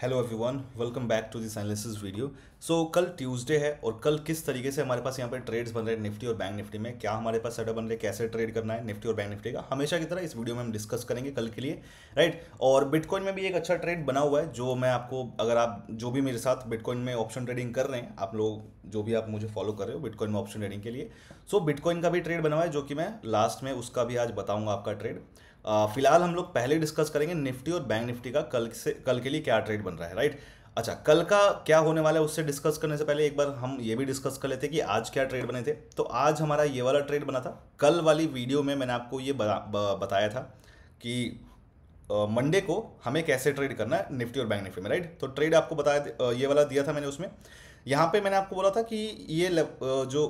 Hello everyone welcome back to this analysis video so कल Tuesday है और कल किस तरीके से हमारे पास यहाँ पर ट्रेड्स बन रहे हैं निफ्टी और बैंक निफ्टी में क्या हमारे पास सेटअप बन रहे हैं कैसे ट्रेड करना है निफ्टी और बैंक निफ्टी का हमेशा की तरह इस वीडियो में हम डिस्कस करेंगे कल के लिए राइट और बिटकॉइन में भी एक अच्छा ट्रेड बना हुआ है जो मैं आपको अगर आप जो भी मेरे साथ बिटकॉइन में ऑप्शन ट्रेडिंग कर रहे हैं आप लोग जो भी आप मुझे फॉलो कर रहे हो बिटकॉइन में ऑप्शन ट्रेडिंग के लिए सो so, बिटकॉइन का भी ट्रेड बना हुआ है जो कि मैं लास्ट में उसका भी आज बताऊँगा आपका ट्रेड फिलहाल हम लोग पहले डिस्कस करेंगे निफ्टी और बैंक निफ्टी का कल से कल के लिए क्या ट्रेड बन रहा है राइट अच्छा कल का क्या होने वाला है उससे डिस्कस करने से पहले एक बार हम ये भी डिस्कस कर लेते कि आज क्या ट्रेड बने थे तो आज हमारा ये वाला ट्रेड बना था कल वाली वीडियो में मैंने आपको ये बताया था कि मंडे को हमें कैसे ट्रेड करना है निफ्टी और बैंक निफ्टी में राइट तो ट्रेड आपको बताया ये वाला दिया था मैंने उसमें यहाँ पे मैंने आपको बोला था कि ये जो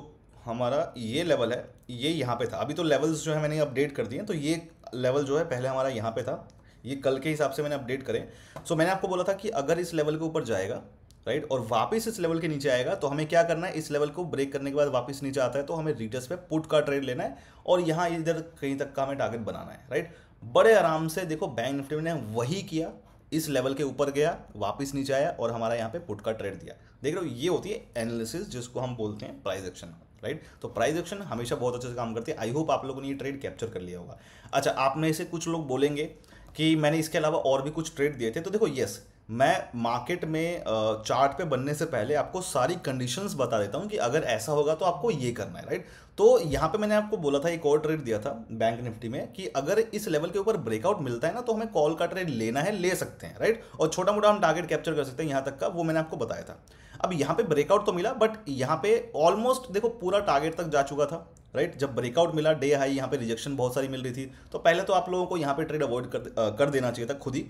हमारा ये लेवल है ये यहाँ पे था अभी तो लेवल्स जो है मैंने अपडेट कर दिए तो ये लेवल जो है पहले हमारा यहाँ पे था ये कल के हिसाब से मैंने अपडेट करें सो मैंने आपको बोला था कि अगर इस लेवल के ऊपर जाएगा राइट और वापस इस लेवल के नीचे आएगा तो हमें क्या करना है इस लेवल को ब्रेक करने के बाद वापस नीचे आता है तो हमें रिटर्स पे पुट का ट्रेड लेना है और यहाँ इधर कहीं तक का हमें टारगेट बनाना है राइट बड़े आराम से देखो बैंक निफ्टी ने वही किया इस लेवल के ऊपर गया वापस नीचे आया और हमारा यहाँ पे पुट का ट्रेड दिया देख रहे हो ये होती है एनालिसिस जिसको हम बोलते हैं प्राइज एक्शन राइट तो प्राइस एक्शन हमेशा बहुत अच्छे से काम करती है आई होप आप लोगों ने ये ट्रेड कैप्चर कर लिया होगा अच्छा आप में से कुछ लोग बोलेंगे कि मैंने इसके अलावा और भी कुछ ट्रेड दिए थे तो देखो येस मैं मार्केट में चार्ट पे बनने से पहले आपको सारी कंडीशंस बता देता हूँ कि अगर ऐसा होगा तो आपको ये करना है राइट तो यहाँ पे मैंने आपको बोला था एक और ट्रेड दिया था बैंक निफ्टी में कि अगर इस लेवल के ऊपर ब्रेकआउट मिलता है ना तो हमें कॉल का ट्रेड लेना है ले सकते हैं राइट और छोटा मोटा हम टारगेट कैप्चर कर सकते हैं यहाँ तक का वो मैंने आपको बताया था अब यहाँ पे ब्रेकआउट तो मिला बट यहाँ पे ऑलमोस्ट देखो पूरा टारगेट तक जा चुका था राइट जब ब्रेकआउट मिला डे हाई यहाँ पे रिजेक्शन बहुत सारी मिल रही थी तो पहले तो आप लोगों को यहाँ पे ट्रेड अवॉइड कर, कर देना चाहिए था खुद ही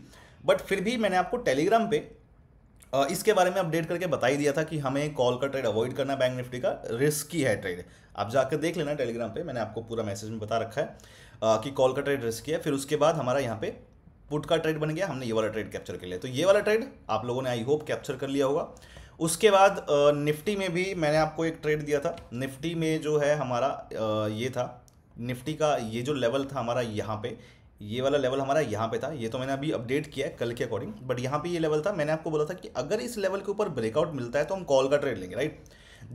बट फिर भी मैंने आपको टेलीग्राम पे इसके बारे में अपडेट करके बता ही दिया था कि हमें कॉल का ट्रेड अवॉइड करना है बैंक निफ्टी का रिस्की है ट्रेड आप जाकर देख लेना टेलीग्राम पे मैंने आपको पूरा मैसेज में बता रखा है कि कॉल का ट्रेड रिस्की है फिर उसके बाद हमारा यहाँ पे पुट का ट्रेड बन गया हमने ये वाला ट्रेड कैप्चर कर लिया तो ये वाला ट्रेड आप लोगों ने आई होप कैप्चर कर लिया होगा उसके बाद निफ्टी में भी मैंने आपको एक ट्रेड दिया था निफ्टी में जो है हमारा ये था निफ्टी का ये जो लेवल था हमारा यहाँ पे ये वाला लेवल हमारा यहाँ पे था ये तो मैंने अभी अपडेट किया है कल के अकॉर्डिंग बट यहाँ पे ये लेवल था मैंने आपको बोला था कि अगर इस लेवल के ऊपर ब्रेकआउट मिलता है तो हम कॉल का ट्रेड लेंगे राइट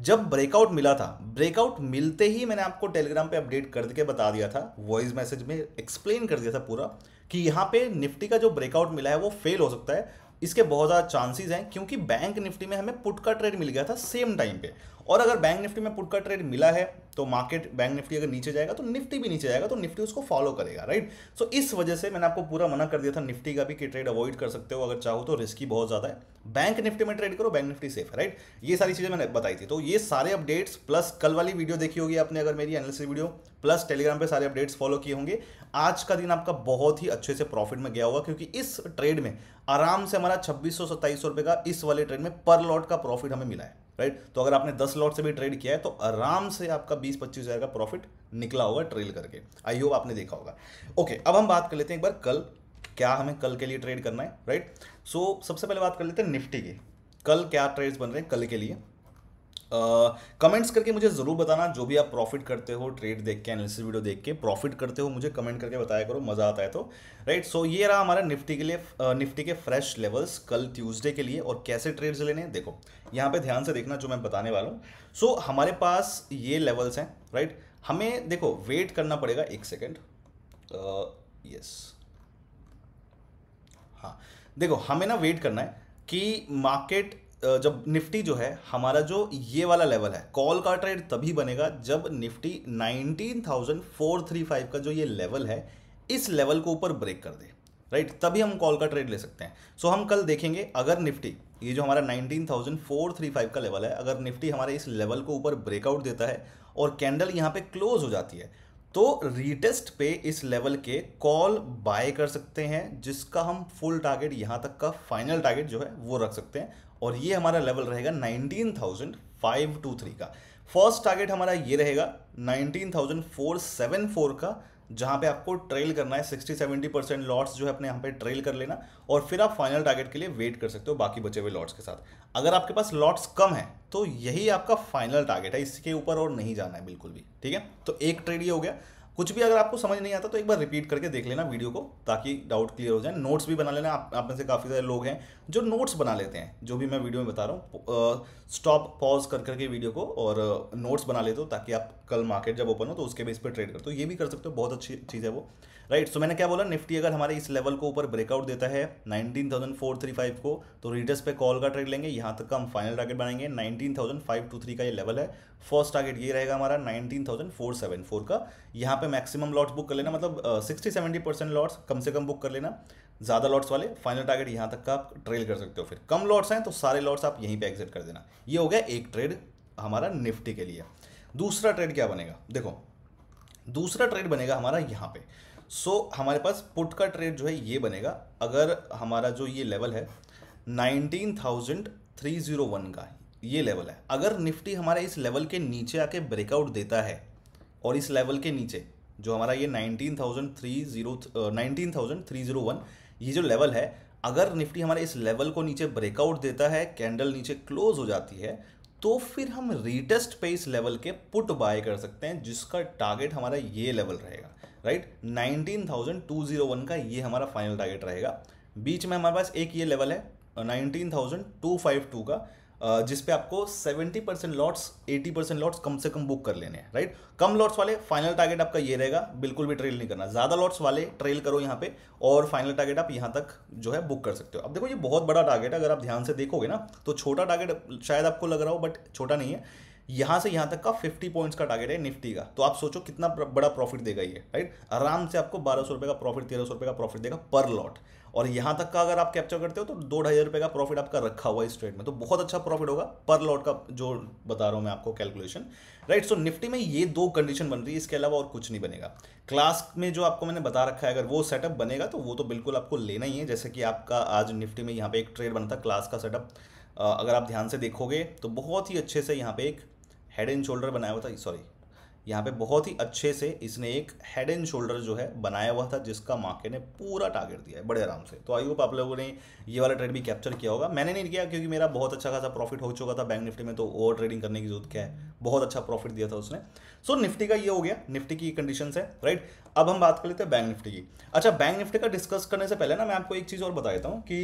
जब ब्रेकआउट मिला था ब्रेकआउट मिलते ही मैंने आपको टेलीग्राम पे अपडेट करके बता दिया था वॉइस मैसेज में एक्सप्लेन कर दिया था पूरा कि यहाँ पे निफ्टी का जो ब्रेकआउट मिला है वो फेल हो सकता है इसके बहुत ज़्यादा चांसेस हैं क्योंकि बैंक निफ्टी में हमें पुट का ट्रेड मिल गया था सेम टाइम पे और अगर बैंक निफ्टी में पुट का ट्रेड मिला है तो मार्केट बैंक निफ्टी अगर नीचे जाएगा तो निफ्टी भी नीचे जाएगा तो निफ्टी उसको फॉलो करेगा राइट सो इस वजह से मैंने आपको पूरा मना कर दिया था निफ्टी का भी कि ट्रेड अवॉइड कर सकते हो अगर चाहो तो रिस्की बहुत ज़्यादा है बैंक निफ्टी में ट्रेड करो बैंक निफ्टी सेफ है राइट ये सारी चीज़ें मैंने बताई थी तो ये सारे अपडेट्स प्लस कल वाली वीडियो देखी होगी आपने अगर मेरी एनालिसिस वीडियो प्लस टेलीग्राम पे सारे अपडेट्स फॉलो किए होंगे आज का दिन आपका बहुत ही अच्छे से प्रॉफिट में गया होगा क्योंकि इस ट्रेड में आराम से हमारा छब्बीस सौ सत्ताईस सौ का इस वाले ट्रेड में पर लॉट का प्रॉफिट हमें मिला है राइट तो अगर आपने दस लॉट से भी ट्रेड किया है तो आराम से आपका बीस पच्चीस हज़ार का प्रॉफिट निकला होगा ट्रेल करके आई होप आपने देखा होगा ओके अब हम बात कर लेते हैं एक बार कल क्या हमें कल के लिए ट्रेड करना है राइट सो so, सबसे पहले बात कर लेते हैं निफ्टी की कल क्या ट्रेड्स बन रहे हैं कल के लिए कमेंट्स करके मुझे ज़रूर बताना जो भी आप प्रॉफिट करते हो ट्रेड देख के एनालिसिस वीडियो देख के प्रॉफिट करते हो मुझे कमेंट करके बताया करो मज़ा आता है तो राइट सो ये रहा हमारा निफ्टी के लिए निफ्टी के फ्रेश लेवल्स कल ट्यूसडे के लिए और कैसे ट्रेड्स लेने देखो यहाँ पे ध्यान से देखना जो मैं बताने वाला हूँ सो so, हमारे पास ये लेवल्स हैं राइट हमें देखो वेट करना पड़ेगा एक सेकेंड यस हाँ देखो हमें ना वेट करना है कि मार्केट जब निफ्टी जो है हमारा जो ये वाला लेवल है कॉल का ट्रेड तभी बनेगा जब निफ्टी 19,435 का जो ये लेवल है इस लेवल को ऊपर ब्रेक कर दे राइट तभी हम कॉल का ट्रेड ले सकते हैं सो हम कल देखेंगे अगर निफ्टी ये जो हमारा 19,435 का लेवल है अगर निफ्टी हमारे इस लेवल को ऊपर ब्रेकआउट देता है और कैंडल यहाँ पे क्लोज हो जाती है तो रीटेस्ट पे इस लेवल के कॉल बाय कर सकते हैं जिसका हम फुल टारगेट यहाँ तक का फाइनल टारगेट जो है वो रख सकते हैं और ये हमारा लेवल रहेगा 19,523 का फर्स्ट टारगेट हमारा ये रहेगा 19,474 का जहाँ पे आपको ट्रेल करना है 60-70 परसेंट लॉट्स जो है अपने यहाँ पे ट्रेल कर लेना और फिर आप फाइनल टारगेट के लिए वेट कर सकते हो बाकी बचे हुए लॉट्स के साथ अगर आपके पास लॉट्स कम है तो यही आपका फाइनल टारगेट है इसके ऊपर और नहीं जाना है बिल्कुल भी ठीक है तो एक ट्रेड ये हो गया कुछ भी अगर आपको समझ नहीं आता तो एक बार रिपीट करके देख लेना वीडियो को ताकि डाउट क्लियर हो जाए नोट्स भी बना लेना आप, आप में से काफ़ी सारे लोग हैं जो नोट्स बना लेते हैं जो भी मैं वीडियो में बता रहा हूँ स्टॉप पॉज कर करके वीडियो को और नोट्स बना लेते हो ताकि आप कल मार्केट जब ओपन हो तो उसके बेस पर ट्रेड करते हो ये भी कर सकते हो बहुत अच्छी चीज़ है वो राइट सो मैंने क्या बोला निफ्टी अगर हमारे इस लेवल को ऊपर ब्रेकआउट देता है 19,435 को तो रीडर्स पे कॉल का ट्रेड लेंगे यहाँ तक का हम फाइनल टारगेट बनाएंगे 19,523 का ये लेवल है फर्स्ट टारगेट ये रहेगा हमारा 19,474 का यहाँ पे मैक्सिमम लॉट्स बुक कर लेना मतलब सिक्सटी सेवेंटी परसेंट लॉट्स कम से कम बुक कर लेना ज़्यादा लॉट्स वाले फाइनल टारगेट यहाँ तक का आप ट्रेल कर सकते हो फिर कम लॉट्स हैं तो सारे लॉट्स आप यहीं पे एग्जिट कर देना ये हो गया एक ट्रेड हमारा निफ्टी के लिए दूसरा ट्रेड क्या बनेगा देखो दूसरा ट्रेड बनेगा हमारा यहाँ पे सो so, हमारे पास पुट का ट्रेड जो है ये बनेगा अगर हमारा जो ये लेवल है 19,301 का ये लेवल है अगर निफ्टी हमारे इस लेवल के नीचे आके ब्रेकआउट देता है और इस लेवल के नीचे जो हमारा ये 19,301 19,301 ये जो लेवल है अगर निफ्टी हमारे इस लेवल को नीचे ब्रेकआउट देता है कैंडल नीचे क्लोज हो जाती है तो फिर हम रीटेस्ट पे इस लेवल के पुट बाय कर सकते हैं जिसका टारगेट हमारा ये लेवल रहेगा राइट 19,201 का ये हमारा फाइनल टारगेट रहेगा बीच में हमारे पास एक ये लेवल है 19,252 का जिस पे आपको 70 परसेंट लॉट्स 80 परसेंट लॉट्स कम से कम बुक कर लेने हैं राइट कम लॉट्स वाले फाइनल टारगेट आपका ये रहेगा बिल्कुल भी ट्रेल नहीं करना ज़्यादा लॉट्स वाले ट्रेल करो यहाँ पे और फाइनल टारगेट आप यहाँ तक जो है बुक कर सकते हो अब देखो ये बहुत बड़ा टारगेट है अगर आप ध्यान से देखोगे ना तो छोटा टारगेट शायद आपको लग रहा हो बट छोटा नहीं है यहां से यहां तक का 50 पॉइंट्स का टारगेट है निफ्टी का तो आप सोचो कितना बड़ा प्रॉफिट देगा ये राइट आराम से आपको बारह सौ का प्रॉफिट तेरह सौ का प्रॉफिट देगा पर लॉट और यहां तक का अगर आप कैप्चर करते हो तो दो ढाई रुपए का प्रॉफिट आपका रखा हुआ है इस ट्रेड में तो बहुत अच्छा प्रॉफिट होगा पर लॉट का जो बता रहा हूं मैं आपको कैलकुलेशन राइट सो निफ्टी में ये दो कंडीशन बन रही है इसके अलावा और कुछ नहीं बनेगा क्लास में जो आपको मैंने बता रखा है अगर वो सेटअप बनेगा तो वो तो बिल्कुल आपको लेना ही है जैसे कि आपका आज निफ्टी में यहाँ पे एक ट्रेड बना था क्लास का सेटअप अगर आप ध्यान से देखोगे तो बहुत ही अच्छे से यहाँ पे एक हेड एंड शोल्डर बनाया हुआ था सॉरी यहाँ पे बहुत ही अच्छे से इसने एक हेड एंड शोल्डर जो है बनाया हुआ था जिसका मार्केट ने पूरा टारगेट दिया है बड़े आराम से तो आई होप आप लोगों ने ये वाला ट्रेड भी कैप्चर किया होगा मैंने नहीं किया क्योंकि मेरा बहुत अच्छा खासा प्रॉफिट हो चुका था बैंक निफ्टी में तो ओवर ट्रेडिंग करने की जरूरत क्या है बहुत अच्छा प्रॉफिट दिया था उसने सो so, निफ्टी का ये हो गया निफ्टी की कंडीशन है राइट अब हम बात कर लेते हैं बैंक निफ्टी की अच्छा बैंक निफ्टी का डिस्कस करने से पहले ना मैं आपको एक चीज़ और बता देता हूँ कि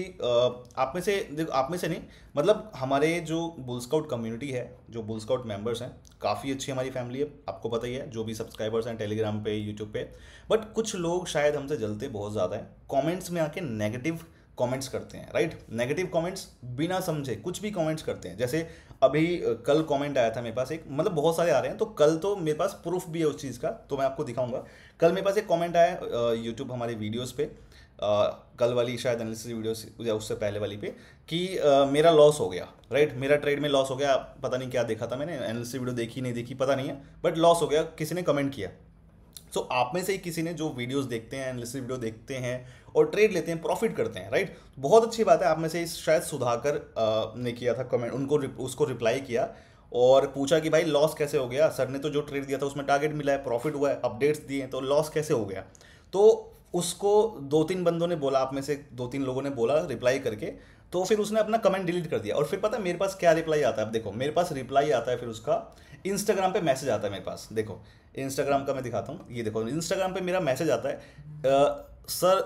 आप में से आप में से नहीं मतलब हमारे जो बुलस्काउट कम्युनिटी है जो बुलस्काउट मेंबर्स हैं काफ़ी अच्छी हमारी फैमिली है आपको पता ही है जो भी सब्सक्राइबर्स हैं टेलीग्राम पे यूट्यूब पे बट कुछ लोग शायद हमसे जलते बहुत ज़्यादा है कॉमेंट्स में आके नेगेटिव कमेंट्स करते हैं राइट नेगेटिव कमेंट्स बिना समझे कुछ भी कमेंट्स करते हैं जैसे अभी कल कमेंट आया था मेरे पास एक मतलब बहुत सारे आ रहे हैं तो कल तो मेरे पास प्रूफ भी है उस चीज़ का तो मैं आपको दिखाऊंगा कल मेरे पास एक कमेंट आया यूट्यूब हमारे वीडियोस पे आ, कल वाली शायद एनालिसिस वीडियो या उससे पहले वाली पे कि आ, मेरा लॉस हो गया राइट मेरा ट्रेड में लॉस हो गया पता नहीं क्या देखा था मैंने एनालिसिस वीडियो देखी नहीं देखी पता नहीं है बट लॉस हो गया किसी ने कमेंट किया सो so, आप में से ही किसी ने जो वीडियोस देखते हैं एनालिसिस वीडियो देखते हैं और ट्रेड लेते हैं प्रॉफिट करते हैं राइट right? बहुत अच्छी बात है आप में से शायद सुधाकर ने किया था कमेंट उनको उसको रिप्लाई किया और पूछा कि भाई लॉस कैसे हो गया सर ने तो जो ट्रेड दिया था उसमें टारगेट मिला है प्रॉफिट हुआ है अपडेट्स दिए हैं तो लॉस कैसे हो गया तो उसको दो तीन बंदों ने बोला आप में से दो तीन लोगों ने बोला रिप्लाई करके तो फिर उसने अपना कमेंट डिलीट कर दिया और फिर पता है मेरे पास क्या रिप्लाई आता है अब देखो मेरे पास रिप्लाई आता है फिर उसका इंस्टाग्राम पे मैसेज आता है मेरे पास देखो इंस्टाग्राम का मैं दिखाता हूँ ये देखो इंस्टाग्राम पे मेरा मैसेज आता है सर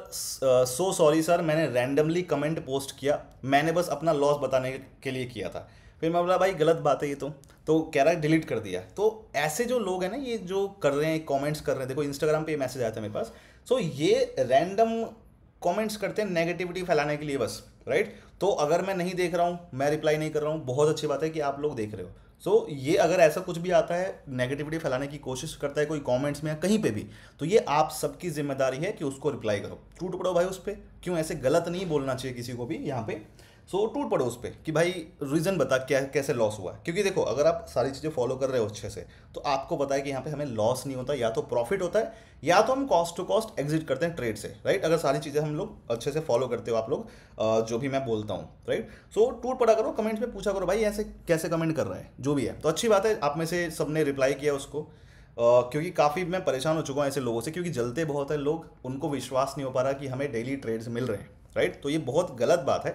सो सॉरी सर मैंने रैंडमली कमेंट पोस्ट किया मैंने बस अपना लॉस बताने के लिए किया था फिर मैं बोला भाई गलत बात है ये तो तो कह रहा है डिलीट कर दिया तो ऐसे जो लोग हैं ना ये जो कर रहे हैं कमेंट्स कर रहे हैं देखो इंस्टाग्राम पे मैसेज आया था मेरे पास सो so, ये रैंडम कमेंट्स करते हैं नेगेटिविटी फैलाने के लिए बस राइट तो अगर मैं नहीं देख रहा हूँ मैं रिप्लाई नहीं कर रहा हूँ बहुत अच्छी बात है कि आप लोग देख रहे हो सो so, ये अगर ऐसा कुछ भी आता है नेगेटिविटी फैलाने की कोशिश करता है कोई कमेंट्स में या कहीं पे भी तो ये आप सबकी जिम्मेदारी है कि उसको रिप्लाई करो टूट पड़ो भाई उस पर क्यों ऐसे गलत नहीं बोलना चाहिए किसी को भी यहाँ पे सो so, टूट पड़ो उस पर कि भाई रीज़न बता क्या कैसे लॉस हुआ क्योंकि देखो अगर आप सारी चीज़ें फॉलो कर रहे हो अच्छे से तो आपको पता है कि यहाँ पे हमें लॉस नहीं होता या तो प्रॉफिट होता है या तो हम कॉस्ट टू कॉस्ट एग्जिट करते हैं ट्रेड से राइट अगर सारी चीज़ें हम लोग अच्छे से फॉलो करते हो आप लोग जो भी मैं बोलता हूँ राइट सो so, टूट पड़ा करो कमेंट्स में पूछा करो भाई ऐसे कैसे कमेंट कर रहा है जो भी है तो अच्छी बात है आप में से सब ने रिप्लाई किया उसको Uh, क्योंकि काफ़ी मैं परेशान हो चुका हूँ ऐसे लोगों से क्योंकि जलते बहुत है लोग उनको विश्वास नहीं हो पा रहा कि हमें डेली ट्रेड्स मिल रहे हैं राइट तो ये बहुत गलत बात है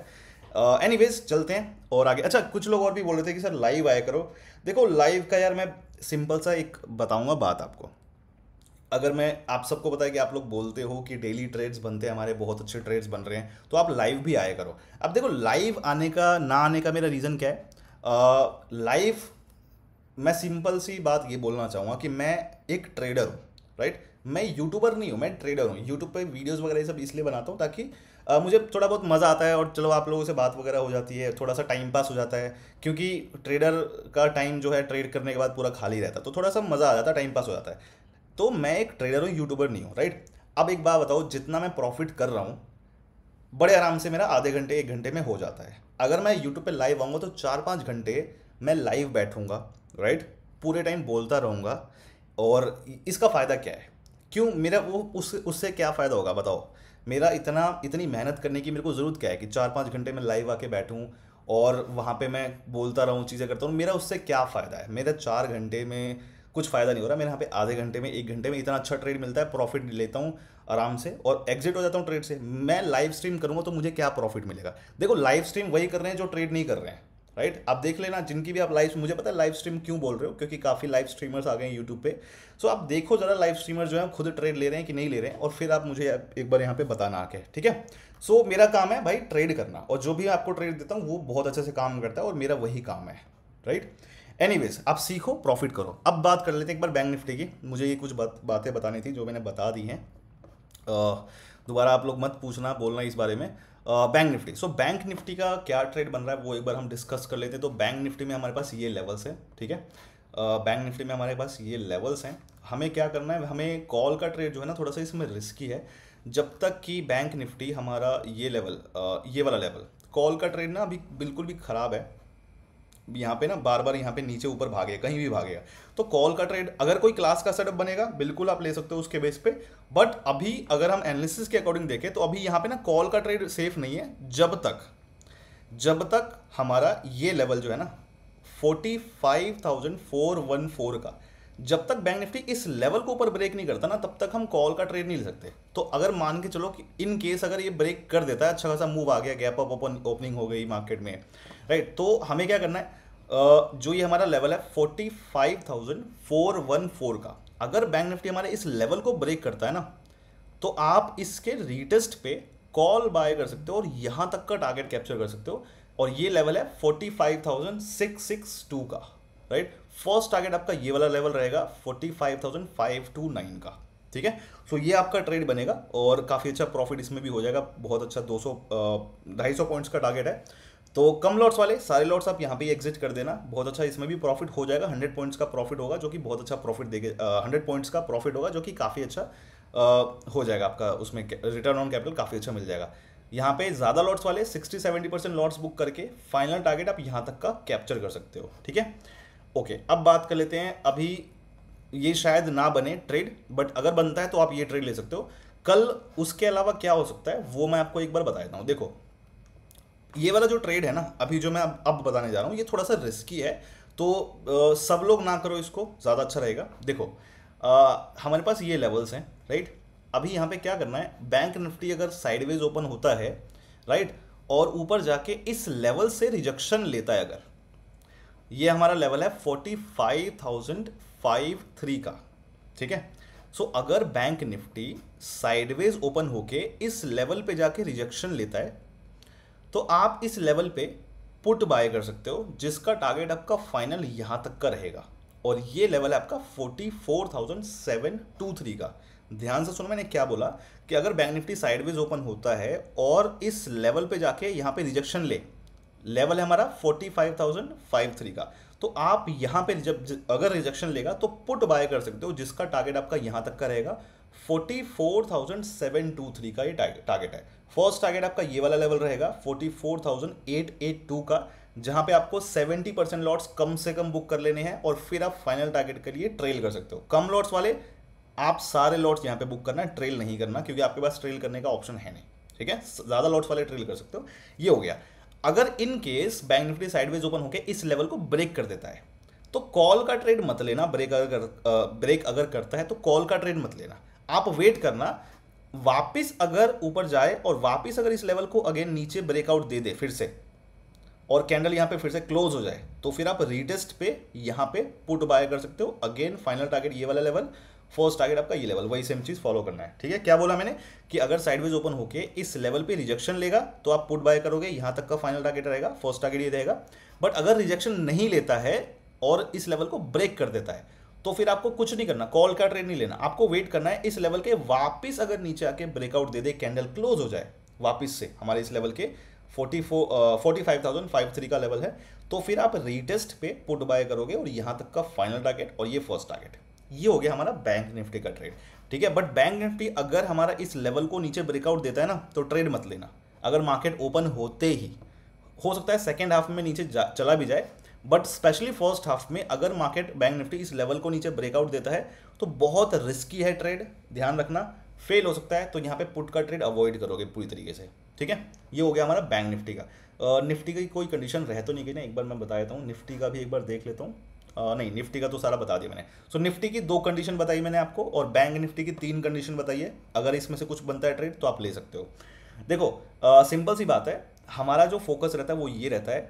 एनी uh, चलते हैं और आगे अच्छा कुछ लोग और भी बोल रहे थे कि सर लाइव आया करो देखो लाइव का यार मैं सिंपल सा एक बताऊंगा बात आपको अगर मैं आप सबको पता है कि आप लोग बोलते हो कि डेली ट्रेड्स बनते हैं हमारे बहुत अच्छे ट्रेड्स बन रहे हैं तो आप लाइव भी आया करो अब देखो लाइव आने का ना आने का मेरा रीज़न क्या है लाइव uh, मैं सिंपल सी बात ये बोलना चाहूँगा कि मैं एक ट्रेडर हूँ राइट मैं यूट्यूबर नहीं हूँ मैं ट्रेडर हूँ यूट्यूब पर वीडियोज़ वगैरह सब इसलिए बनाता हूँ ताकि मुझे थोड़ा बहुत मज़ा आता है और चलो आप लोगों से बात वगैरह हो जाती है थोड़ा सा टाइम पास हो जाता है क्योंकि ट्रेडर का टाइम जो है ट्रेड करने के बाद पूरा खाली रहता है तो थोड़ा सा मज़ा आ जाता है टाइम पास हो जाता है तो मैं एक ट्रेडर हूँ यूट्यूबर नहीं हूँ राइट अब एक बात बताओ जितना मैं प्रॉफिट कर रहा हूँ बड़े आराम से मेरा आधे घंटे एक घंटे में हो जाता है अगर मैं यूट्यूब पर लाइव आऊँगा तो चार पाँच घंटे मैं लाइव बैठूँगा राइट पूरे टाइम बोलता रहूँगा और इसका फ़ायदा क्या है क्यों मेरा वो उस उससे क्या फ़ायदा होगा बताओ मेरा इतना इतनी मेहनत करने की मेरे को ज़रूरत क्या है कि चार पाँच घंटे में लाइव आके बैठूँ और वहाँ पे मैं बोलता रहूँ चीज़ें करता हूँ मेरा उससे क्या फ़ायदा है मेरा चार घंटे में कुछ फ़ायदा नहीं हो रहा मेरे यहाँ पे आधे घंटे में एक घंटे में इतना अच्छा ट्रेड मिलता है प्रॉफिट लेता हूँ आराम से और एग्जिट हो जाता हूँ ट्रेड से मैं लाइव स्ट्रीम करूँगा तो मुझे क्या प्रॉफिट मिलेगा देखो लाइव स्ट्रीम वही कर रहे हैं जो ट्रेड नहीं कर रहे हैं राइट आप देख लेना जिनकी भी आप लाइव मुझे पता है लाइव स्ट्रीम क्यों बोल रहे हो क्योंकि काफ़ी लाइव स्ट्रीमर्स आ गए हैं यूट्यूब पे सो आप देखो ज़रा लाइव स्ट्रीमर जो है खुद ट्रेड ले रहे हैं कि नहीं ले रहे हैं और फिर आप मुझे एक बार यहाँ पे बताना आके ठीक है सो मेरा काम है भाई ट्रेड करना और जो भी आपको ट्रेड देता हूँ वो बहुत अच्छे से काम करता है और मेरा वही काम है राइट एनीवेज आप सीखो प्रॉफिट करो अब बात कर लेते हैं एक बार बैंक निफ्टी की मुझे ये कुछ बात बातें बतानी थी जो मैंने बता दी हैं दोबारा आप लोग मत पूछना बोलना इस बारे में bank Nifty so bank Nifty का क्या ट्रेड बन रहा है वो एक बार हम डिस्कस कर लेते हैं तो बैंक निफ्टी में हमारे पास ये लेवल्स है ठीक है बैंक निफ्टी में हमारे पास ये लेवल्स हैं हमें क्या करना है हमें कॉल का ट्रेड जो है ना थोड़ा सा इसमें रिस्की है जब तक कि बैंक निफ्टी हमारा ये लेवल ये वाला लेवल कॉल का ट्रेड ना अभी बिल्कुल भी ख़राब है यहाँ पे ना बार बार यहाँ पे नीचे ऊपर भागेगा कहीं भी भागेगा तो कॉल का ट्रेड अगर कोई क्लास का सेटअप बनेगा बिल्कुल आप ले सकते हो उसके बेस पे बट अभी अगर हम एनालिसिस के अकॉर्डिंग देखें तो अभी यहाँ पे ना कॉल का ट्रेड सेफ नहीं है जब तक जब तक हमारा ये लेवल जो है ना forty five thousand four one four का जब तक बैंक निफ्टी इस लेवल के ऊपर ब्रेक नहीं करता ना तब तक हम कॉल का ट्रेड नहीं ले सकते तो अगर मान के चलो कि इन केस अगर ये ब्रेक कर देता है अच्छा खासा मूव आ गया गैप अप ओपनिंग हो गई मार्केट में राइट तो हमें क्या करना है जो ये हमारा लेवल है forty five thousand four one four का अगर बैंक निफ्टी हमारे इस लेवल को ब्रेक करता है ना तो आप इसके रीटेस्ट पे कॉल बाय कर सकते हो और यहाँ तक का टारगेट कैप्चर कर सकते हो और ये लेवल है forty five thousand six six two का राइट फर्स्ट टारगेट आपका ये वाला लेवल रहेगा forty five thousand five two nine का ठीक है सो ये आपका ट्रेड बनेगा और काफ़ी अच्छा प्रॉफिट इसमें भी हो जाएगा बहुत अच्छा दो सौ ढाई सौ पॉइंट्स का टारगेट है तो कम लॉट्स वाले सारे लॉट्स आप यहाँ पे एग्जिट कर देना बहुत अच्छा इसमें भी प्रॉफिट हो जाएगा हंड्रेड पॉइंट्स का प्रॉफिट होगा जो कि बहुत अच्छा प्रॉफिट देगा हंड्रेड पॉइंट्स का प्रॉफिट होगा जो कि काफ़ी अच्छा हो जाएगा आपका उसमें रिटर्न ऑन कैपिटल काफ़ी अच्छा मिल जाएगा यहाँ पे ज़्यादा लॉट्स वाले sixty seventy percent lots book करके फाइनल टारगेट आप यहाँ तक का कैप्चर कर सकते हो ठीक है ओके अब बात कर लेते हैं अभी ये शायद ना बने ट्रेड बट अगर बनता है तो आप ये ट्रेड ले सकते हो कल उसके अलावा क्या हो सकता है वो मैं आपको एक बार बता देता हूँ देखो ये वाला जो ट्रेड है ना अभी जो मैं अब बताने जा रहा हूँ ये थोड़ा सा रिस्की है तो आ, सब लोग ना करो इसको ज़्यादा अच्छा रहेगा देखो आ, हमारे पास ये लेवल्स हैं राइट अभी यहाँ पे क्या करना है बैंक निफ्टी अगर साइडवेज ओपन होता है राइट और ऊपर जाके इस लेवल से रिजेक्शन लेता है अगर ये हमारा लेवल है forty five thousand five three का ठीक है सो so, अगर बैंक निफ्टी साइडवेज ओपन होके इस लेवल पे जाके रिजेक्शन लेता है तो आप इस लेवल पे पुट बाय कर सकते हो जिसका टारगेट आपका फाइनल यहां तक का रहेगा और ये लेवल है आपका 44,723 का ध्यान से सुनो मैंने क्या बोला कि अगर बैंक निफ्टी साइडवेज ओपन होता है और इस लेवल पे जाके यहाँ पे रिजेक्शन ले लेवल है हमारा forty five thousand five three का तो आप यहाँ पे जब अगर रिजेक्शन लेगा तो पुट बाय कर सकते हो जिसका टारगेट आपका यहाँ तक का रहेगा forty four thousand seven two three का ये टारगेट है फर्स्ट टारगेट आपका ये वाला लेवल रहेगा forty four thousand eight eight two का जहाँ पे आपको 70 परसेंट लॉट्स कम से कम बुक कर लेने हैं और फिर आप फाइनल टारगेट के लिए ट्रेल कर सकते हो कम लॉट्स वाले आप सारे लॉट्स यहाँ पे बुक करना है ट्रेल नहीं करना क्योंकि आपके पास ट्रेल करने का ऑप्शन है नहीं ठीक है ज़्यादा लॉट्स वाले ट्रेल कर सकते हो ये हो गया अगर in case bank Nifty sideways open होकर इस लेवल को ब्रेक कर देता है तो कॉल का ट्रेड मत लेना ब्रेक अगर कर, ब्रेक अगर करता है तो कॉल का ट्रेड मत लेना आप वेट करना वापस अगर ऊपर जाए और वापस अगर इस लेवल को अगेन नीचे ब्रेकआउट दे दे फिर से और कैंडल यहां पे फिर से क्लोज हो जाए तो फिर आप रिटेस्ट पे यहां पे पुट बाय कर सकते हो अगेन फाइनल टारगेट ये वाला लेवल फर्स्ट टारगेट आपका ये लेवल वही सेम चीज़ फॉलो करना है ठीक है क्या बोला मैंने कि अगर साइडवेज ओपन होके इस लेवल पे रिजेक्शन लेगा तो आप पुट बाय करोगे यहां तक का फाइनल टारगेट रहेगा फर्स्ट टारगेट ये रहेगा बट अगर रिजेक्शन नहीं लेता है और इस लेवल को ब्रेक कर देता है तो फिर आपको कुछ नहीं करना कॉल का ट्रेड नहीं लेना आपको वेट करना है इस लेवल के वापिस अगर नीचे आके ब्रेकआउट दे दे कैंडल क्लोज हो जाए वापिस से हमारे इस लेवल के forty four forty five thousand five three का लेवल है तो फिर आप रीटेस्ट पे पुट बाय करोगे और यहां तक का फाइनल टारगेट और ये फर्स्ट टारगेट ये हो गया हमारा बैंक निफ्टी का ट्रेड ठीक है बट बैंक निफ्टी अगर हमारा इस लेवल को नीचे ब्रेकआउट देता है ना तो ट्रेड मत लेना अगर मार्केट ओपन होते ही हो सकता है सेकेंड हाफ में नीचे चला भी जाए बट स्पेशली फर्स्ट हाफ में अगर मार्केट बैंक निफ्टी इस लेवल को नीचे ब्रेकआउट देता है तो बहुत रिस्की है ट्रेड ध्यान रखना फेल हो सकता है तो यहाँ पे पुट का ट्रेड अवॉइड करोगे पूरी तरीके से ठीक है ये हो गया हमारा बैंक निफ्टी का निफ्टी की कोई कंडीशन रह तो नहीं गई ना एक बार मैं बता देता हूँ निफ्टी का भी एक बार देख लेता हूँ नहीं निफ्टी का तो सारा बता दिया मैंने सो so, निफ्टी की दो कंडीशन बताई मैंने आपको और बैंक निफ्टी की तीन कंडीशन बताई है अगर इसमें से कुछ बनता है ट्रेड तो आप ले सकते हो देखो आ, सिंपल सी बात है हमारा जो फोकस रहता है वो ये रहता है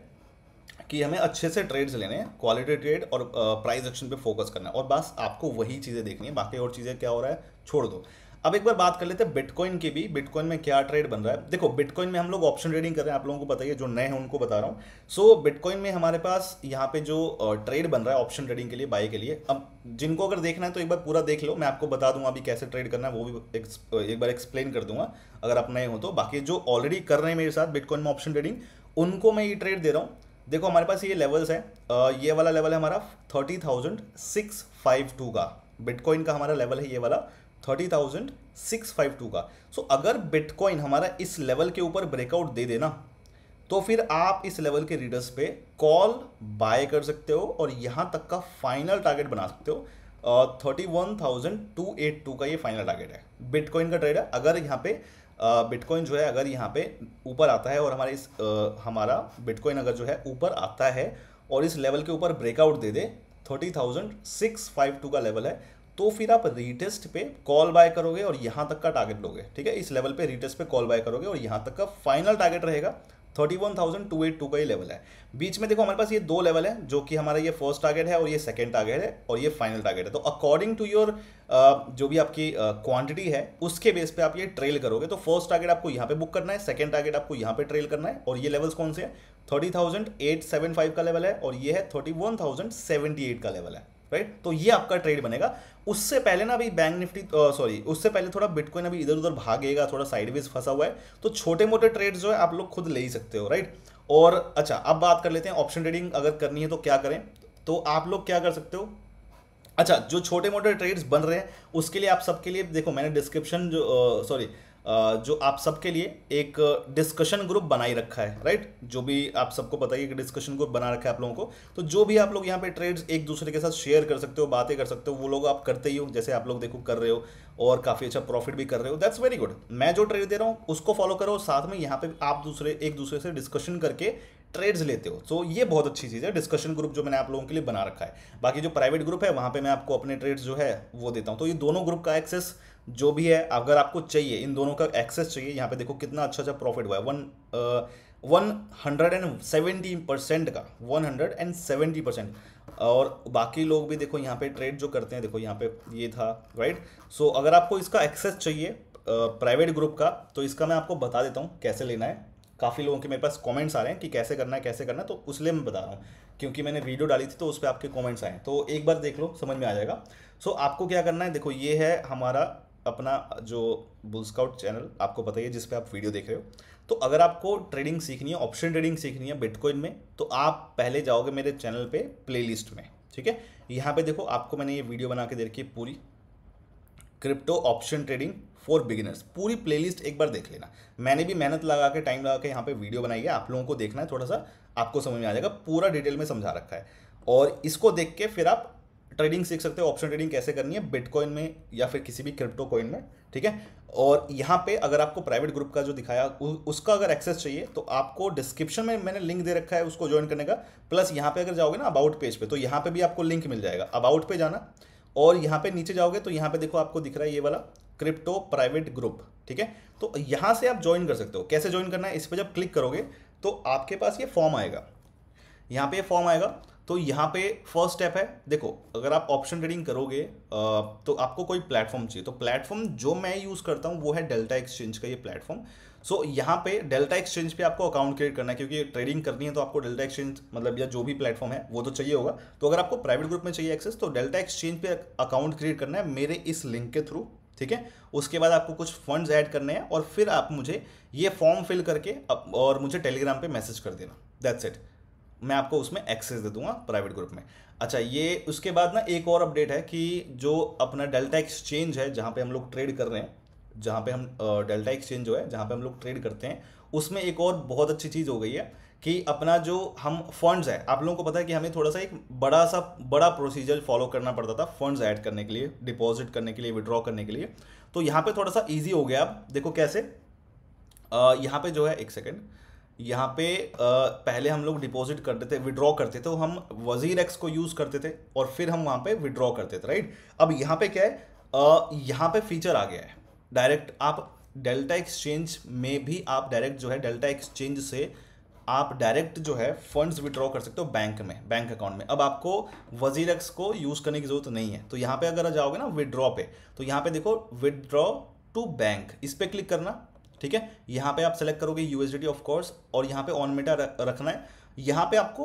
कि हमें अच्छे से ट्रेड्स लेने हैं क्वालिटी ट्रेड और प्राइस एक्शन पे फोकस करना है और बस आपको वही चीज़ें देखनी है बाकी और चीज़ें क्या हो रहा है छोड़ दो अब एक बार बात कर लेते हैं बिटकॉइन की भी बिटकॉइन में क्या ट्रेड बन रहा है देखो बिटकॉइन में हम लोग ऑप्शन ट्रेडिंग कर रहे हैं आप लोगों को बताइए जो नए हैं उनको बता रहा हूँ सो so, बिटकॉइन में हमारे पास यहाँ पे जो ट्रेड बन रहा है ऑप्शन ट्रेडिंग के लिए बाई के लिए अब जिनको अगर देखना है तो एक बार पूरा देख लो मैं आपको बता दूंगा अभी कैसे ट्रेड करना है वो भी एक बार एक्सप्लेन कर दूंगा अगर आप नए हो तो बाकी जो ऑलरेडी कर रहे हैं मेरे साथ बिटकॉइन में ऑप्शन ट्रेडिंग उनको मैं ये ट्रेड दे रहा हूँ देखो हमारे पास ये लेवल्स है ये वाला लेवल है हमारा thirty thousand six five two का बिटकॉइन का हमारा लेवल है ये वाला thirty thousand six five two का सो so, अगर बिटकॉइन हमारा इस लेवल के ऊपर ब्रेकआउट दे देना तो फिर आप इस लेवल के रीडर्स पे कॉल बाय कर सकते हो और यहाँ तक का फाइनल टारगेट बना सकते हो thirty one thousand two eight two का ये फाइनल टारगेट है बिटकॉइन का ट्रेड है अगर यहाँ पे बिटकॉइन uh, जो है अगर यहाँ पे ऊपर आता है और हमारे इस uh, हमारा बिटकॉइन अगर जो है ऊपर आता है और इस लेवल के ऊपर ब्रेकआउट दे दे thirty thousand six five two का लेवल है तो फिर आप रीटेस्ट पे कॉल बाय करोगे और यहाँ तक का टारगेट लोगे ठीक है इस लेवल पे रीटेस्ट पे कॉल बाय करोगे और यहाँ तक का फाइनल टारगेट रहेगा thirty one thousand two eight two का ये लेवल है बीच में देखो हमारे पास ये दो लेवल है जो कि हमारा ये फर्स्ट टारगेट है और ये सेकंड टारगेट है और ये फाइनल टारगेट है तो अकॉर्डिंग टू योर जो भी आपकी क्वांटिटी uh, है उसके बेस पे आप ये ट्रेल करोगे तो फर्स्ट टारगेट आपको यहाँ पे बुक करना है सेकंड टारगेट आपको यहाँ पे ट्रेल करना है और ये लेवल्स कौन से हैं thirty thousand eight seven five का लेवल है और ये है thirty one thousand seventy eight का लेवल है राइट तो ये आपका ट्रेड बनेगा उससे पहले ना अभी बैंक निफ्टी सॉरी उससे पहले थोड़ा बिटकॉइन अभी इधर उधर भागेगा थोड़ा साइडवेज फंसा हुआ है तो छोटे मोटे ट्रेड जो है आप लोग खुद ले ही सकते हो राइट और अच्छा अब बात कर लेते हैं ऑप्शन ट्रेडिंग अगर करनी है तो क्या करें तो आप लोग क्या कर सकते हो अच्छा जो छोटे मोटे ट्रेड्स बन रहे हैं उसके लिए आप सबके लिए देखो मैंने डिस्क्रिप्शन जो सॉरी जो आप सबके लिए एक डिस्कशन ग्रुप बनाई रखा है राइट जो भी आप सबको पता ही डिस्कशन ग्रुप बना रखा है आप लोगों को तो जो भी आप लोग यहाँ पे ट्रेड्स एक दूसरे के साथ शेयर कर सकते हो बातें कर सकते हो वो लोग आप करते ही हो जैसे आप लोग देखो कर रहे हो और काफ़ी अच्छा प्रॉफिट भी कर रहे हो दैट्स वेरी गुड मैं जो ट्रेड दे रहा हूँ उसको फॉलो करो साथ में यहाँ पे आप दूसरे एक दूसरे से डिस्कशन करके ट्रेड्स लेते हो तो ये बहुत अच्छी चीज़ है डिस्कशन ग्रुप जो मैंने आप लोगों के लिए बना रखा है बाकी जो प्राइवेट ग्रुप है वहाँ पे मैं आपको अपने ट्रेड्स जो है वो देता हूँ तो ये दोनों ग्रुप का एक्सेस जो भी है अगर आपको चाहिए इन दोनों का एक्सेस चाहिए यहाँ पे देखो कितना अच्छा अच्छा प्रॉफिट हुआ है one one hundred and seventy percent का one hundred and seventy percent और बाकी लोग भी देखो यहाँ पे ट्रेड जो करते हैं देखो यहाँ पे ये था राइट सो so, अगर आपको इसका एक्सेस चाहिए प्राइवेट uh, ग्रुप का तो इसका मैं आपको बता देता हूँ कैसे लेना है काफ़ी लोगों के मेरे पास कॉमेंट्स आ रहे हैं कि कैसे करना है कैसे करना है तो उसलिए मैं बता रहा हूँ क्योंकि मैंने वीडियो डाली थी तो उस पर आपके कॉमेंट्स आए तो एक बार देख लो समझ में आ जाएगा सो so, आपको क्या करना है देखो ये है हमारा अपना जो बुल स्काउट चैनल आपको बताइए जिस पे आप वीडियो देख रहे हो तो अगर आपको ट्रेडिंग सीखनी है ऑप्शन ट्रेडिंग सीखनी है बिटकॉइन में तो आप पहले जाओगे मेरे चैनल पे प्लेलिस्ट में ठीक है यहाँ पे देखो आपको मैंने ये वीडियो बना के दे रखी है पूरी crypto option trading for beginners पूरी प्ले एक बार देख लेना मैंने भी मेहनत लगा के टाइम लगा के यहाँ पे वीडियो बनाई है आप लोगों को देखना है थोड़ा सा आपको समझ में आ जाएगा पूरा डिटेल में समझा रखा है और इसको देख के फिर आप ट्रेडिंग सीख सकते हो ऑप्शन ट्रेडिंग कैसे करनी है बिटकॉइन में या फिर किसी भी क्रिप्टो कॉइन में ठीक है और यहाँ पे अगर आपको प्राइवेट ग्रुप का जो दिखाया उसका अगर एक्सेस चाहिए तो आपको डिस्क्रिप्शन में मैंने लिंक दे रखा है उसको ज्वाइन करने का प्लस यहाँ पे अगर जाओगे ना अबाउट पेज पे तो यहाँ पे भी आपको लिंक मिल जाएगा अबाउट पे जाना और यहाँ पे नीचे जाओगे तो यहाँ पे देखो आपको दिख रहा है ये वाला क्रिप्टो प्राइवेट ग्रुप ठीक है तो यहाँ से आप ज्वाइन कर सकते हो कैसे ज्वाइन करना है इस पर जब क्लिक करोगे तो आपके पास ये फॉर्म आएगा यहाँ पे ये फॉर्म आएगा तो यहाँ पे फर्स्ट स्टेप है देखो अगर आप ऑप्शन ट्रेडिंग करोगे तो आपको कोई प्लेटफॉर्म चाहिए तो प्लेटफॉर्म जो मैं यूज़ करता हूँ वो है डेल्टा एक्सचेंज का ये प्लेटफॉर्म सो so, यहाँ पे डेल्टा एक्सचेंज पे आपको अकाउंट क्रिएट करना है क्योंकि ट्रेडिंग करनी है तो आपको डेल्टा एक्सचेंज मतलब या जो भी प्लेटफॉर्म है वो तो चाहिए होगा तो अगर आपको प्राइवेट ग्रुप में चाहिए एक्सेस तो डेल्टा एक्सचेंज पे अकाउंट क्रिएट करना है मेरे इस लिंक के थ्रू ठीक है उसके बाद आपको कुछ फंड्स ऐड करने हैं और फिर आप मुझे ये फॉर्म फिल करके और मुझे टेलीग्राम पर मैसेज कर देना दैट्स इट मैं आपको उसमें एक्सेस दे दूंगा प्राइवेट ग्रुप में अच्छा ये उसके बाद ना एक और अपडेट है कि जो अपना डेल्टा एक्सचेंज है जहाँ पे हम लोग ट्रेड कर रहे हैं जहाँ पे हम डेल्टा एक्सचेंज जो है जहाँ पे हम लोग ट्रेड करते हैं उसमें एक और बहुत अच्छी चीज़ हो गई है कि अपना जो हम फंड्स है आप लोगों को पता है कि हमें थोड़ा सा एक बड़ा सा बड़ा प्रोसीजर फॉलो करना पड़ता था फंड्स ऐड करने के लिए डिपॉजिट करने के लिए विड्रॉ करने के लिए तो यहाँ पे थोड़ा सा ईजी हो गया अब देखो कैसे यहाँ पे जो है एक सेकेंड यहाँ पे पहले हम लोग डिपॉजिट करते थे विड्रॉ करते थे तो हम वजीर एक्स को यूज़ करते थे और फिर हम वहाँ पे विड्रॉ करते थे राइट अब यहाँ पे क्या है यहाँ पे फीचर आ गया है डायरेक्ट आप डेल्टा एक्सचेंज में भी आप डायरेक्ट जो है डेल्टा एक्सचेंज से आप डायरेक्ट जो है फंड्स विड्रॉ कर सकते हो बैंक में बैंक अकाउंट में अब आपको वजीर एक्स को यूज़ करने की ज़रूरत नहीं है तो यहाँ पे अगर जाओगे ना विड्रॉ पे तो यहाँ पे देखो विड्रॉ टू बैंक इस पर क्लिक करना ठीक है यहाँ पे आप सेलेक्ट करोगे यूएसडी ऑफ कोर्स और यहाँ पे ऑन मीटा रखना है यहाँ पे आपको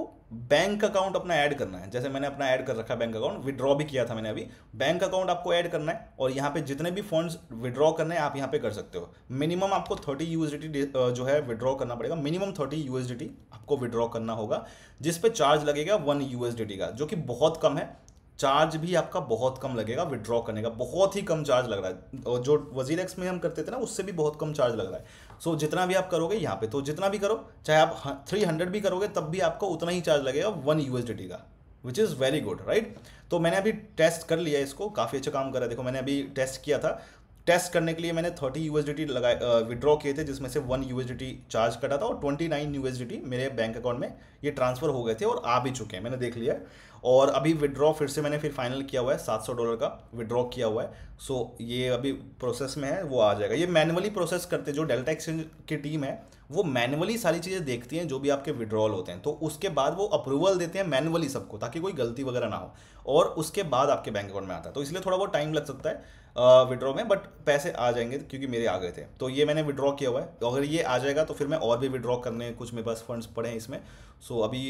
बैंक अकाउंट अपना ऐड करना है जैसे मैंने अपना ऐड कर रखा है बैंक अकाउंट विड्रॉ भी किया था मैंने अभी बैंक अकाउंट आपको ऐड करना है और यहाँ पे जितने भी फंड्स विड्रॉ करने हैं आप यहाँ पे कर सकते हो मिनिमम आपको 30 यूएसडीटी uh, जो है विड्रॉ करना पड़ेगा मिनिमम 30 यूएसडीटी आपको विड्रॉ करना होगा जिसपे चार्ज लगेगा वन यूएसडीटी का जो कि बहुत कम है चार्ज भी आपका बहुत कम लगेगा विड्रॉ करने का बहुत ही कम चार्ज लग रहा है और जो वजीर एक्स में हम करते थे ना उससे भी बहुत कम चार्ज लग रहा है सो so, जितना भी आप करोगे यहाँ पे तो जितना भी करो चाहे आप थ्री हंड्रेड भी करोगे तब भी आपको उतना ही चार्ज लगेगा वन यू का which is very good right तो मैंने अभी टेस्ट कर लिया इसको काफ़ी अच्छा काम कर है देखो मैंने अभी टेस्ट किया था टेस्ट करने के लिए मैंने थर्टी यू लगाए विड्रॉ किए थे जिसमें से वन यू चार्ज कटा था और ट्वेंटी नाइन यू मेरे बैंक अकाउंट में ये ट्रांसफ़र हो गए थे और आ भी चुके हैं मैंने देख लिया और अभी विड्रॉ फिर से मैंने फिर फाइनल किया हुआ है सात सौ डॉलर का विड्रॉ किया हुआ है सो ये अभी प्रोसेस में है वो आ जाएगा ये मैनुअली प्रोसेस करते जो डेल्टा एक्सचेंज की टीम है वो मैनुअली सारी चीज़ें देखती हैं जो भी आपके विड्रॉल होते हैं तो उसके बाद वो अप्रूवल देते हैं मैनुअली सबको ताकि कोई गलती वगैरह ना हो और उसके बाद आपके बैंक अकाउंट में आता है तो इसलिए थोड़ा बहुत टाइम लग सकता है विड्रॉ में बट पैसे आ जाएंगे क्योंकि मेरे आ गए थे तो ये मैंने विड्रॉ किया हुआ है तो अगर ये आ जाएगा तो फिर मैं और भी विड्रॉ करने कुछ मेरे पास फंड्स पड़े हैं इसमें सो अभी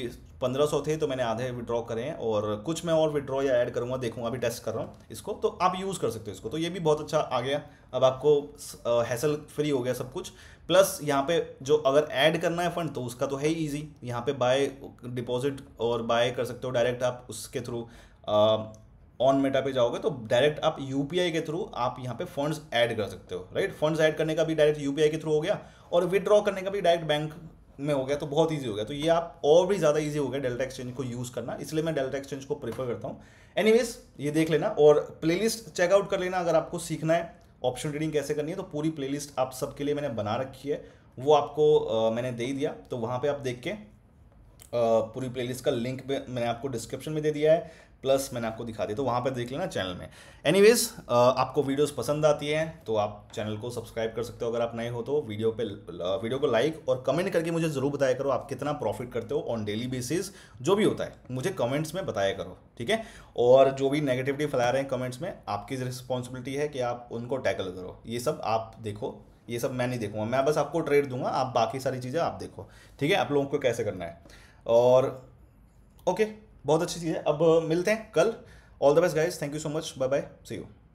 पंद्रह सौ थे तो मैंने आधे विड्रॉ करे हैं और कुछ मैं और विड्रॉ या ऐड करूँगा देखूँगा अभी टेस्ट कर रहा हूँ इसको तो आप यूज़ कर सकते हो इसको तो ये भी बहुत अच्छा आ गया अब आपको हैसल फ्री हो गया सब कुछ प्लस यहाँ पे जो अगर ऐड करना है फंड तो उसका तो है ही ईजी यहाँ पे बाय डिपॉजिट और बाय कर सकते हो डायरेक्ट आप उसके थ्रू ऑन मेटा पे जाओगे तो डायरेक्ट आप यू के थ्रू आप यहाँ पे फंड्स ऐड कर सकते हो राइट फंड्स ऐड करने का भी डायरेक्ट यू के थ्रू हो गया और विदड्रॉ करने का भी डायरेक्ट बैंक में हो गया तो बहुत ईजी हो गया तो ये आप और भी ज़्यादा ईजी हो गया डेल्टा एक्सचेंज को यूज़ करना इसलिए मैं डेल्टा एक्सचेंज को प्रीफर करता हूँ एनीवेज ये देख लेना और प्लेलिस्ट चेकआउट कर लेना अगर आपको सीखना है ऑप्शन रीडिंग कैसे करनी है तो पूरी प्लेलिस्ट आप सबके लिए मैंने बना रखी है वो आपको आ, मैंने दे ही दिया तो वहाँ पे आप देख के पूरी प्लेलिस्ट का लिंक मैंने आपको डिस्क्रिप्शन में दे दिया है प्लस मैंने आपको दिखा दिया तो वहाँ पर देख लेना चैनल में एनीवेज आपको वीडियोस पसंद आती हैं तो आप चैनल को सब्सक्राइब कर सकते हो अगर आप नए हो तो वीडियो पे वीडियो को लाइक और कमेंट करके मुझे ज़रूर बताया करो आप कितना प्रॉफिट करते हो ऑन डेली बेसिस जो भी होता है मुझे कमेंट्स में बताया करो ठीक है और जो भी नेगेटिविटी फैला रहे हैं कमेंट्स में आपकी रिस्पॉन्सिबिलिटी है कि आप उनको टैकल करो ये सब आप देखो ये सब मैं नहीं देखूंगा मैं बस आपको ट्रेड दूंगा आप बाकी सारी चीज़ें आप देखो ठीक है आप लोगों को कैसे करना है और ओके बहुत अच्छी चीज़ है अब मिलते हैं कल all the best guys thank you so much bye bye see you